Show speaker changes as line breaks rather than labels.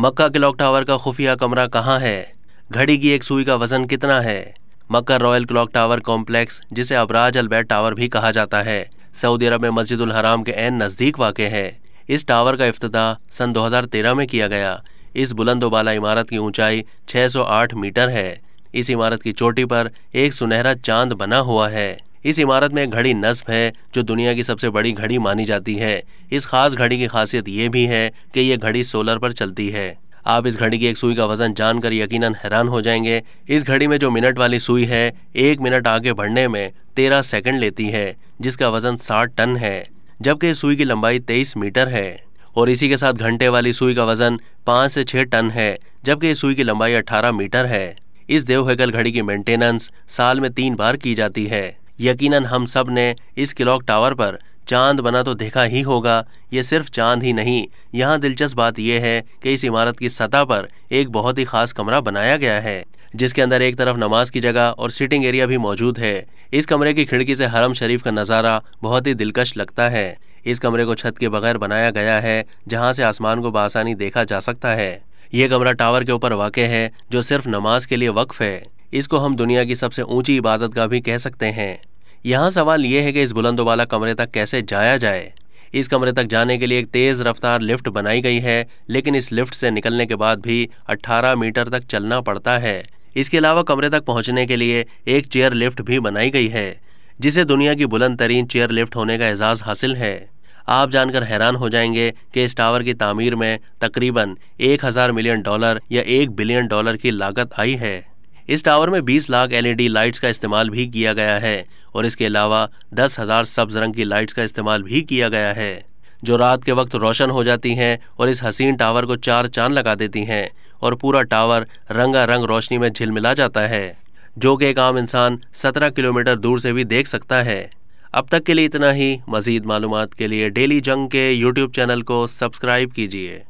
मक्का clock tower का खुफिया कमरा कहाँ है घड़ी की एक सुई का वजन कितना है Mecca royal clock tower complex जिसे अबराज अल्बैट टावर भी कहा जाता है सऊदी अरब में मस्जिद हराम के एन नज़दीक वाक़ है इस टावर का अफ्ताह सन 2013 में किया गया इस बुलंदोबाला इमारत की ऊंचाई 608 मीटर है इस इमारत की चोटी पर एक सुनहरा चांद बना हुआ है इस इमारत में एक घड़ी नस्ब है जो दुनिया की सबसे बड़ी घड़ी मानी जाती है इस खास घड़ी की खासियत ये भी है कि यह घड़ी सोलर पर चलती है आप इस घड़ी की एक सुई का वजन जानकर यकीनन हैरान हो जाएंगे इस घड़ी में जो मिनट वाली सुई है एक मिनट आगे बढ़ने में तेरह सेकंड लेती है जिसका वजन साठ टन है जबकि इस सुई की लंबाई तेईस मीटर है और इसी के साथ घंटे वाली सुई का वजन पाँच से छः टन है जबकि इस सुई की लंबाई अठारह मीटर है इस देवहकल घड़ी की मेंटेनेंस साल में तीन बार की जाती है यकीनन हम सब ने इस क्लॉक टावर पर चांद बना तो देखा ही होगा ये सिर्फ चांद ही नहीं यहाँ दिलचस्प बात यह है कि इस इमारत की सतह पर एक बहुत ही खास कमरा बनाया गया है जिसके अंदर एक तरफ नमाज की जगह और सिटिंग एरिया भी मौजूद है इस कमरे की खिड़की से हरम शरीफ का नज़ारा बहुत ही दिलकश लगता है इस कमरे को छत के बगैर बनाया गया है जहाँ से आसमान को बासानी देखा जा सकता है ये कमरा टावर के ऊपर वाक़ है जो सिर्फ नमाज के लिए वक्फ है इसको हम दुनिया की सबसे ऊंची इबादत का भी कह सकते हैं यहाँ सवाल यह है कि इस बुलंद वाला कमरे तक कैसे जाया जाए इस कमरे तक जाने के लिए एक तेज़ रफ्तार लिफ्ट बनाई गई है लेकिन इस लिफ्ट से निकलने के बाद भी 18 मीटर तक चलना पड़ता है इसके अलावा कमरे तक पहुंचने के लिए एक चेयर लिफ्ट भी बनाई गई है जिसे दुनिया की बुलंद तरीन चेयर लिफ्ट होने का एजाज़ हासिल है आप जानकर हैरान हो जाएंगे कि इस टावर की तामीर में तकरीबन एक हज़ार मिलियन डॉलर या एक बिलियन डॉलर की लागत आई है इस टावर में 20 लाख एलईडी लाइट्स का इस्तेमाल भी किया गया है और इसके अलावा दस हज़ार सब्ज रंग की लाइट्स का इस्तेमाल भी किया गया है जो रात के वक्त रोशन हो जाती हैं और इस हसीन टावर को चार चांद लगा देती हैं और पूरा टावर रंगा रंग रोशनी में झिलमिला जाता है जो कि एक आम इंसान 17 किलोमीटर दूर से भी देख सकता है अब तक के लिए इतना ही मज़ीद मालूम के लिए डेली जंग के यूट्यूब चैनल को सब्सक्राइब कीजिए